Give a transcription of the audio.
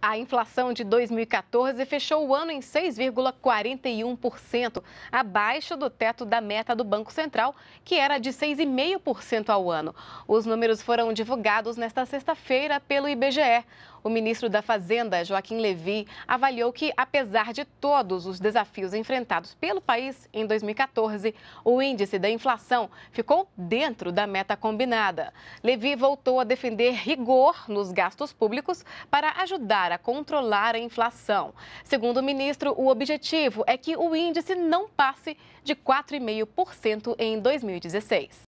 A inflação de 2014 fechou o ano em 6,41%, abaixo do teto da meta do Banco Central, que era de 6,5% ao ano. Os números foram divulgados nesta sexta-feira pelo IBGE. O ministro da Fazenda, Joaquim Levi, avaliou que, apesar de todos os desafios enfrentados pelo país em 2014, o índice da inflação ficou dentro da meta combinada. Levi voltou a defender rigor nos gastos públicos para ajudar a controlar a inflação. Segundo o ministro, o objetivo é que o índice não passe de 4,5% em 2016.